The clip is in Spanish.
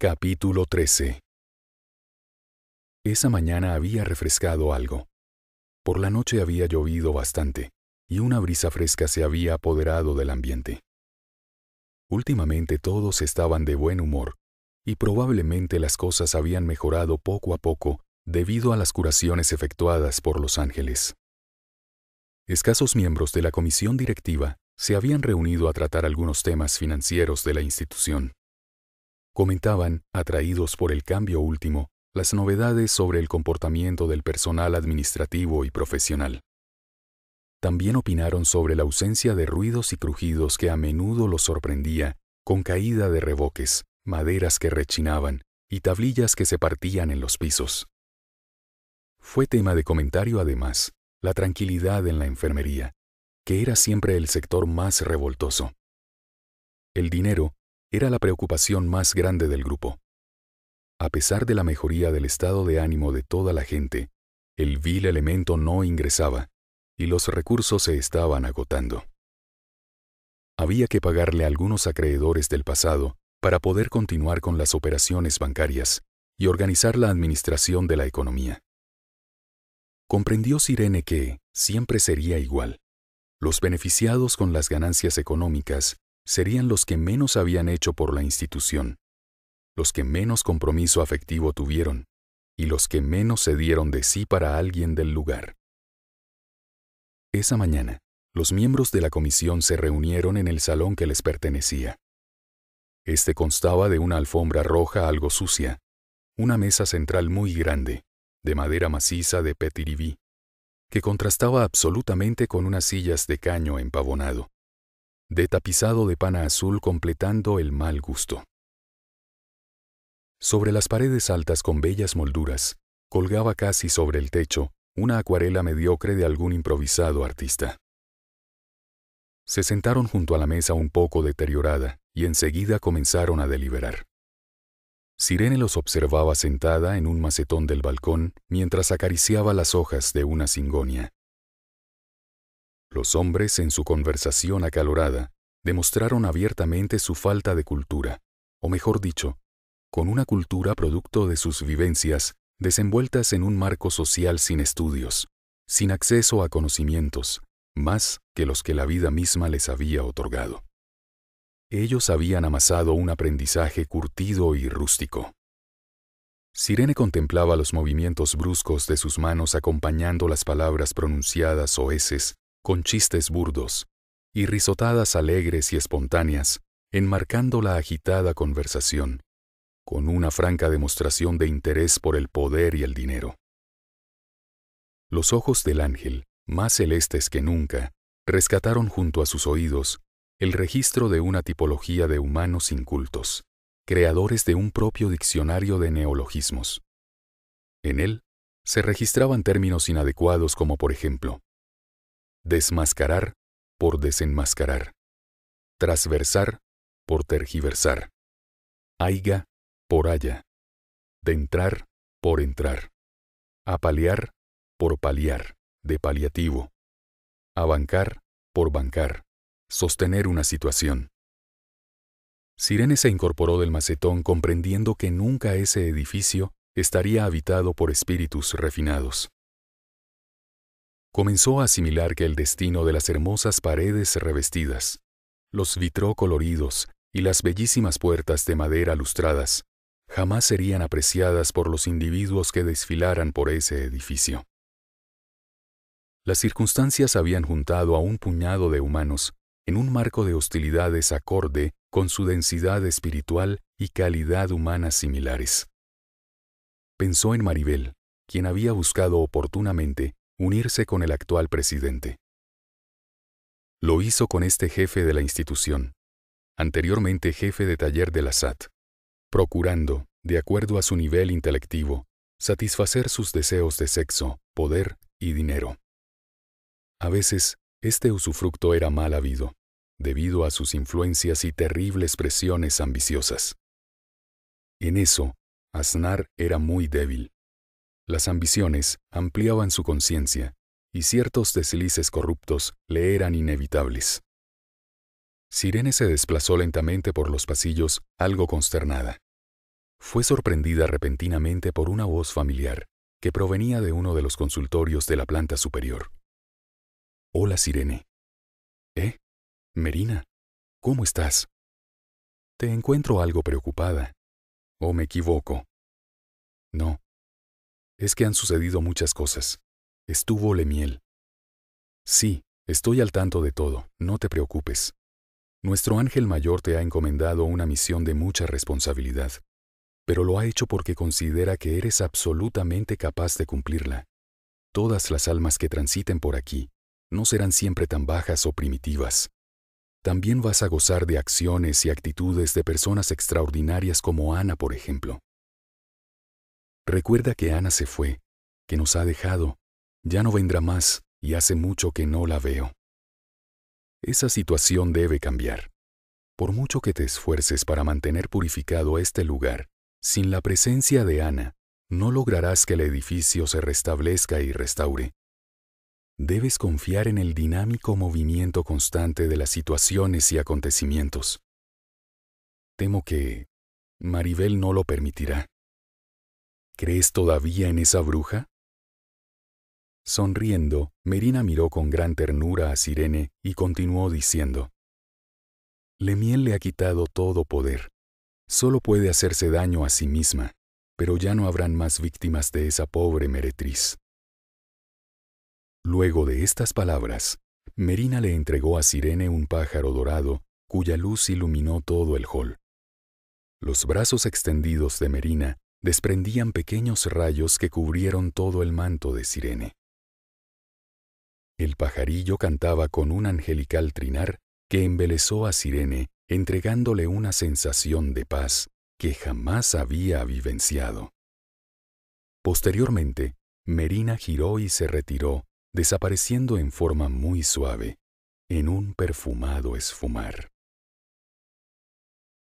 Capítulo 13 Esa mañana había refrescado algo. Por la noche había llovido bastante, y una brisa fresca se había apoderado del ambiente. Últimamente todos estaban de buen humor, y probablemente las cosas habían mejorado poco a poco debido a las curaciones efectuadas por los ángeles. Escasos miembros de la comisión directiva se habían reunido a tratar algunos temas financieros de la institución comentaban, atraídos por el cambio último, las novedades sobre el comportamiento del personal administrativo y profesional. También opinaron sobre la ausencia de ruidos y crujidos que a menudo los sorprendía, con caída de reboques, maderas que rechinaban y tablillas que se partían en los pisos. Fue tema de comentario además la tranquilidad en la enfermería, que era siempre el sector más revoltoso. El dinero, era la preocupación más grande del grupo. A pesar de la mejoría del estado de ánimo de toda la gente, el vil elemento no ingresaba y los recursos se estaban agotando. Había que pagarle a algunos acreedores del pasado para poder continuar con las operaciones bancarias y organizar la administración de la economía. Comprendió Sirene que siempre sería igual. Los beneficiados con las ganancias económicas serían los que menos habían hecho por la institución, los que menos compromiso afectivo tuvieron y los que menos se dieron de sí para alguien del lugar. Esa mañana, los miembros de la comisión se reunieron en el salón que les pertenecía. Este constaba de una alfombra roja algo sucia, una mesa central muy grande, de madera maciza de petiribí, que contrastaba absolutamente con unas sillas de caño empavonado de tapizado de pana azul completando el mal gusto. Sobre las paredes altas con bellas molduras, colgaba casi sobre el techo una acuarela mediocre de algún improvisado artista. Se sentaron junto a la mesa un poco deteriorada y enseguida comenzaron a deliberar. Sirene los observaba sentada en un macetón del balcón mientras acariciaba las hojas de una cingonia los hombres en su conversación acalorada demostraron abiertamente su falta de cultura, o mejor dicho, con una cultura producto de sus vivencias desenvueltas en un marco social sin estudios, sin acceso a conocimientos, más que los que la vida misma les había otorgado. Ellos habían amasado un aprendizaje curtido y rústico. Sirene contemplaba los movimientos bruscos de sus manos acompañando las palabras pronunciadas o con chistes burdos y risotadas alegres y espontáneas, enmarcando la agitada conversación, con una franca demostración de interés por el poder y el dinero. Los ojos del ángel, más celestes que nunca, rescataron junto a sus oídos el registro de una tipología de humanos incultos, creadores de un propio diccionario de neologismos. En él se registraban términos inadecuados como por ejemplo, Desmascarar por desenmascarar. Transversar por tergiversar. Aiga por haya. Dentrar por entrar. Apalear por paliar, de paliativo. Abancar por bancar. Sostener una situación. Sirene se incorporó del macetón comprendiendo que nunca ese edificio estaría habitado por espíritus refinados comenzó a asimilar que el destino de las hermosas paredes revestidas, los vitró coloridos y las bellísimas puertas de madera lustradas jamás serían apreciadas por los individuos que desfilaran por ese edificio. Las circunstancias habían juntado a un puñado de humanos en un marco de hostilidades acorde con su densidad espiritual y calidad humana similares. Pensó en Maribel, quien había buscado oportunamente unirse con el actual presidente. Lo hizo con este jefe de la institución, anteriormente jefe de taller de la SAT, procurando, de acuerdo a su nivel intelectivo, satisfacer sus deseos de sexo, poder y dinero. A veces, este usufructo era mal habido, debido a sus influencias y terribles presiones ambiciosas. En eso, Aznar era muy débil. Las ambiciones ampliaban su conciencia y ciertos deslices corruptos le eran inevitables. Sirene se desplazó lentamente por los pasillos, algo consternada. Fue sorprendida repentinamente por una voz familiar que provenía de uno de los consultorios de la planta superior. Hola, Sirene. ¿Eh? Merina, ¿cómo estás? Te encuentro algo preocupada. ¿O me equivoco? No, es que han sucedido muchas cosas. Estuvo Lemiel. Sí, estoy al tanto de todo, no te preocupes. Nuestro ángel mayor te ha encomendado una misión de mucha responsabilidad, pero lo ha hecho porque considera que eres absolutamente capaz de cumplirla. Todas las almas que transiten por aquí no serán siempre tan bajas o primitivas. También vas a gozar de acciones y actitudes de personas extraordinarias como Ana, por ejemplo. Recuerda que Ana se fue, que nos ha dejado, ya no vendrá más y hace mucho que no la veo. Esa situación debe cambiar. Por mucho que te esfuerces para mantener purificado este lugar, sin la presencia de Ana, no lograrás que el edificio se restablezca y restaure. Debes confiar en el dinámico movimiento constante de las situaciones y acontecimientos. Temo que Maribel no lo permitirá. ¿Crees todavía en esa bruja? Sonriendo, Merina miró con gran ternura a Sirene y continuó diciendo, Lemiel le ha quitado todo poder. Solo puede hacerse daño a sí misma, pero ya no habrán más víctimas de esa pobre meretriz. Luego de estas palabras, Merina le entregó a Sirene un pájaro dorado cuya luz iluminó todo el hall. Los brazos extendidos de Merina desprendían pequeños rayos que cubrieron todo el manto de Sirene. El pajarillo cantaba con un angelical trinar que embelezó a Sirene, entregándole una sensación de paz que jamás había vivenciado. Posteriormente, Merina giró y se retiró, desapareciendo en forma muy suave, en un perfumado esfumar.